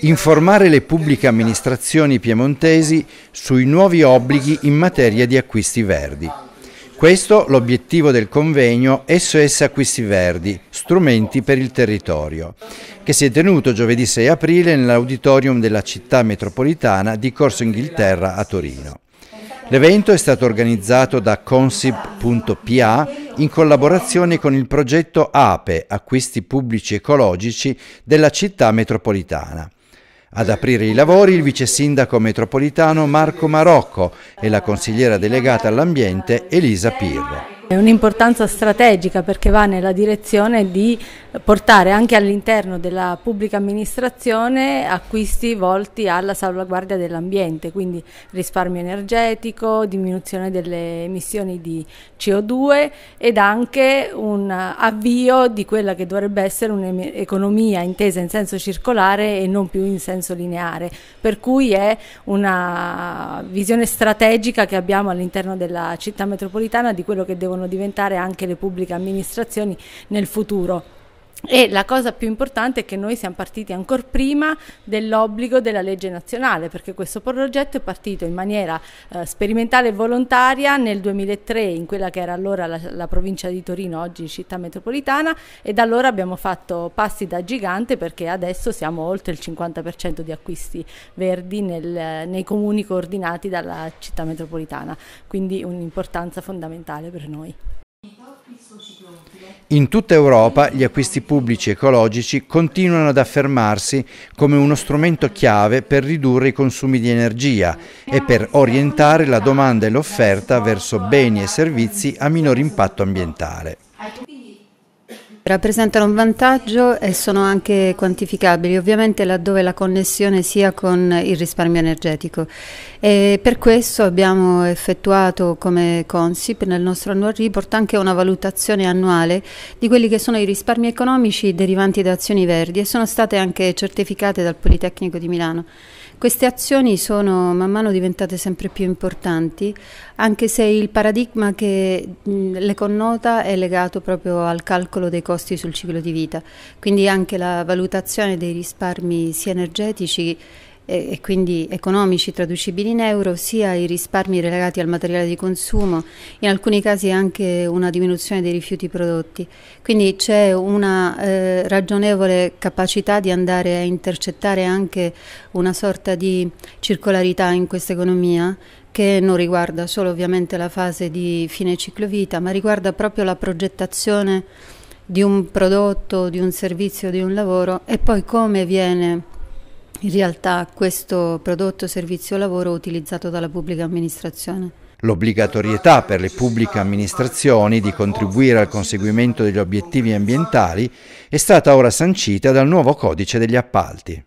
Informare le pubbliche amministrazioni piemontesi sui nuovi obblighi in materia di acquisti verdi. Questo l'obiettivo del convegno SOS Acquisti Verdi, strumenti per il territorio, che si è tenuto giovedì 6 aprile nell'auditorium della città metropolitana di Corso Inghilterra a Torino. L'evento è stato organizzato da Consip.pa in collaborazione con il progetto APE, acquisti pubblici ecologici della città metropolitana. Ad aprire i lavori il vice sindaco metropolitano Marco Marocco e la consigliera delegata all'ambiente Elisa Pirro. È un'importanza strategica perché va nella direzione di portare anche all'interno della pubblica amministrazione acquisti volti alla salvaguardia dell'ambiente, quindi risparmio energetico, diminuzione delle emissioni di CO2 ed anche un avvio di quella che dovrebbe essere un'economia intesa in senso circolare e non più in senso lineare, per cui è una visione strategica che abbiamo all'interno della città metropolitana di quello che devono diventare anche le pubbliche amministrazioni nel futuro. E la cosa più importante è che noi siamo partiti ancora prima dell'obbligo della legge nazionale, perché questo progetto è partito in maniera eh, sperimentale e volontaria nel 2003 in quella che era allora la, la, provincia di Torino, oggi città metropolitana, e da allora abbiamo fatto passi da gigante perché adesso siamo oltre il 50% di acquisti verdi nel, nei comuni coordinati dalla città metropolitana, quindi un'importanza fondamentale per noi. In tutta Europa gli acquisti pubblici ecologici continuano ad affermarsi come uno strumento chiave per ridurre i consumi di energia e per orientare la domanda e l'offerta verso beni e servizi a minor impatto ambientale. Rappresentano un vantaggio e sono anche quantificabili, ovviamente laddove la connessione sia con il risparmio energetico. E per questo abbiamo effettuato come Consip nel nostro annual report anche una valutazione annuale di quelli che sono i risparmi economici derivanti da azioni verdi e sono state anche certificate dal Politecnico di Milano. Queste azioni sono man mano diventate sempre più importanti, anche se il paradigma che le connota è legato proprio al calcolo dei costi costi sul ciclo di vita. Quindi anche la valutazione dei risparmi sia energetici e, eh, e, quindi economici traducibili in euro, sia i risparmi legati al materiale di consumo, in alcuni casi anche una diminuzione dei rifiuti prodotti. Quindi c'è una eh, ragionevole capacità di andare a intercettare anche una sorta di circolarità in questa economia che non riguarda solo ovviamente la fase di fine ciclo vita, ma riguarda proprio la progettazione di un prodotto, di un servizio, di un lavoro e poi come viene in realtà questo prodotto, servizio, lavoro utilizzato dalla pubblica amministrazione. L'obbligatorietà per le pubbliche amministrazioni di contribuire al conseguimento degli obiettivi ambientali è stata ora sancita dal nuovo codice degli appalti.